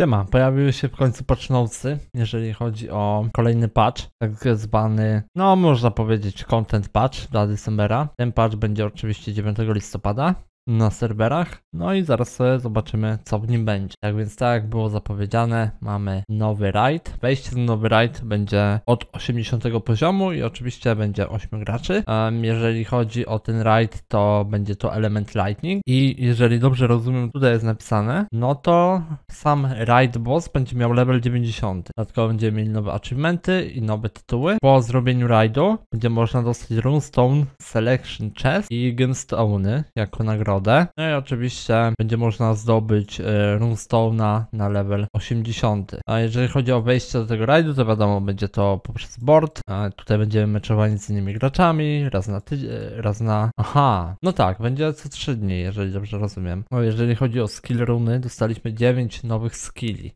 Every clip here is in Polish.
Siema, pojawiły się w końcu patchnotesy, jeżeli chodzi o kolejny patch, tak zwany, no można powiedzieć content patch dla Decembera. Ten patch będzie oczywiście 9 listopada na serwerach. No i zaraz zobaczymy, co w nim będzie. Tak więc tak jak było zapowiedziane, mamy nowy raid. Wejście na nowy raid będzie od 80 poziomu i oczywiście będzie 8 graczy. Um, jeżeli chodzi o ten raid, to będzie to element lightning i jeżeli dobrze rozumiem, tutaj jest napisane, no to sam raid boss będzie miał level 90. Dodatkowo będziemy mieli nowe achievementy i nowe tytuły. Po zrobieniu raidu będzie można dostać runestone selection chest i gemstone jako nagrodę. No i oczywiście będzie można zdobyć e, Runestone'a na level 80. A jeżeli chodzi o wejście do tego rajdu, to wiadomo, będzie to poprzez board. A tutaj będziemy meczowani z innymi graczami, raz na tydzień, e, raz na... Aha, no tak, będzie co 3 dni, jeżeli dobrze rozumiem. No jeżeli chodzi o skill runy, dostaliśmy 9 nowych skilli.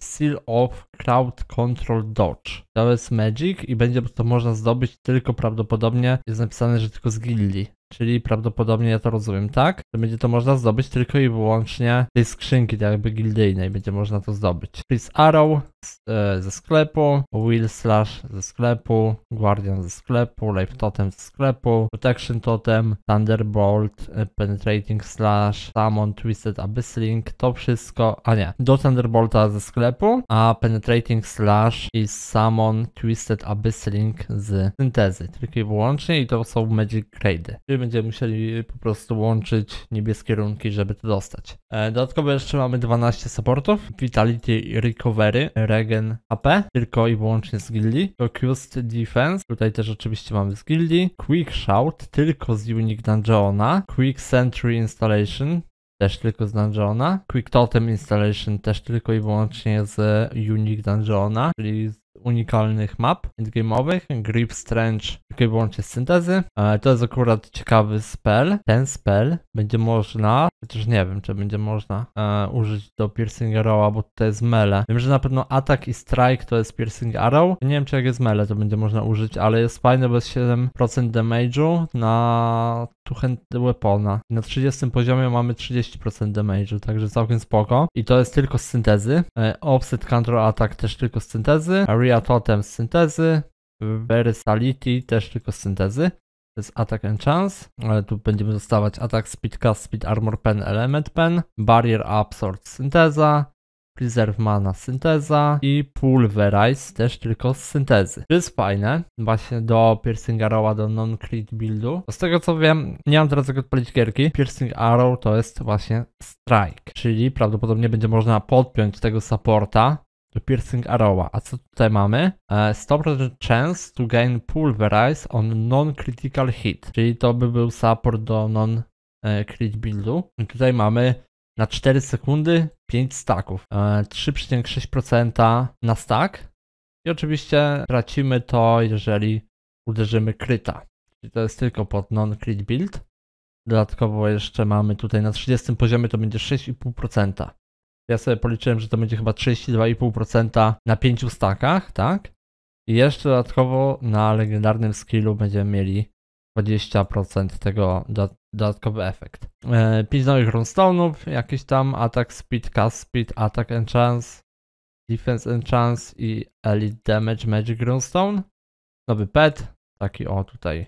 Seal of Crowd Control Dodge. To jest Magic i będzie to można zdobyć tylko prawdopodobnie, jest napisane, że tylko z gildii. Czyli prawdopodobnie ja to rozumiem tak, że będzie to można zdobyć tylko i wyłącznie tej skrzynki tak jakby gildyjnej będzie można to zdobyć. Chris Arrow z, e, ze sklepu, Will Slash ze sklepu, Guardian ze sklepu, Life Totem ze sklepu, Protection Totem, Thunderbolt, e, Penetrating Slash, Summon, Twisted Abyss Link, to wszystko, a nie, do Thunderbolta ze sklepu, a Penetrating Slash i Summon, Twisted Abyss Link z syntezy, tylko i wyłącznie i to są Magic Grade'y będziemy musieli e, po prostu łączyć niebieskie runki, żeby to dostać. E, dodatkowo jeszcze mamy 12 supportów, Vitality Recovery, Regen AP, tylko i wyłącznie z gildii, Accused Defense, tutaj też oczywiście mamy z gildii, Quick Shout, tylko z Unique Dungeona, Quick Sentry Installation, też tylko z Dungeona. Quick Totem Installation też tylko i wyłącznie z e, Unique Dungeona, czyli z unikalnych map endgame'owych. Grip Strange tylko i wyłącznie syntezy. E, to jest akurat ciekawy spell. Ten spell będzie można, chociaż nie wiem, czy będzie można e, użyć do piercing arrowa, bo to jest mele. Wiem, że na pewno atak i strike to jest piercing arrow. Nie wiem, czy jak jest mele, to będzie można użyć, ale jest fajne, bo jest 7% damage'u na two-handed weapona. Na 30 poziomie mamy 30% damage'u, także całkiem spoko. I to jest tylko z syntezy. E, offset control attack też tylko z syntezy. Area totem z syntezy. Versality też tylko z syntezy. To jest Attack and Chance, ale tu będziemy dostawać Attack, Speed Cast, Speed Armor Pen, Element Pen, Barrier Absorb synteza, Preserve Mana synteza i Pulverize też tylko z syntezy. To jest fajne, właśnie do Piercing Arrowa, do non-crit buildu. Z tego co wiem, nie mam teraz jak odpalić gierki, Piercing Arrow to jest właśnie Strike, czyli prawdopodobnie będzie można podpiąć tego supporta to Piercing Arrowa. A co tutaj mamy? 100% e, chance to gain Pulverize on non-critical hit, czyli to by był support do non-crit e, buildu. I tutaj mamy na 4 sekundy 5 staków, 3,6% e, na stack i oczywiście tracimy to, jeżeli uderzymy kryta. Czyli to jest tylko pod non-crit build. Dodatkowo jeszcze mamy tutaj na 30 poziomie to będzie 6,5%. Ja sobie policzyłem, że to będzie chyba 32,5% na 5 stakach, tak? I jeszcze dodatkowo na legendarnym skillu będziemy mieli 20% tego dodatkowy efekt. 5 e, nowych runstone'ów, jakiś tam atak speed, cast speed, attack enchance, defense enchance i elite damage magic runstone. Nowy pet, taki o tutaj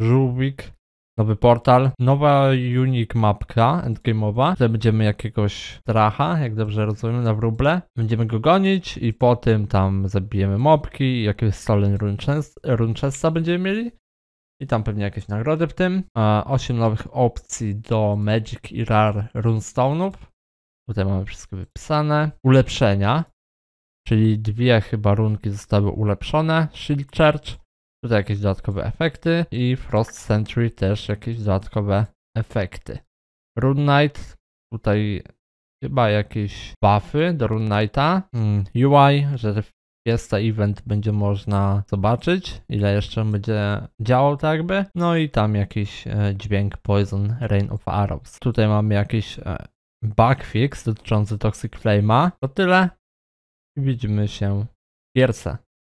żółwik nowy portal, nowa unique mapka endgame'owa, tutaj będziemy jakiegoś stracha, jak dobrze rozumiem, na wróble. Będziemy go gonić i po tym tam zabijemy mobki i jakieś stolen runchesta będziemy mieli. I tam pewnie jakieś nagrody w tym. E, 8 nowych opcji do Magic i Rare Runestone'ów. Tutaj mamy wszystko wypisane. Ulepszenia. Czyli dwie chyba runki zostały ulepszone. Shield Church Tutaj jakieś dodatkowe efekty i Frost Sentry też jakieś dodatkowe efekty. Rune Knight, tutaj chyba jakieś buffy do Rune Knighta. Hmm, UI, że jest ten event, będzie można zobaczyć, ile jeszcze będzie działał tak jakby. No i tam jakiś e, dźwięk Poison Rain of Arrows. Tutaj mamy jakiś e, bug fix dotyczący Toxic Flame'a. To tyle. Widzimy się w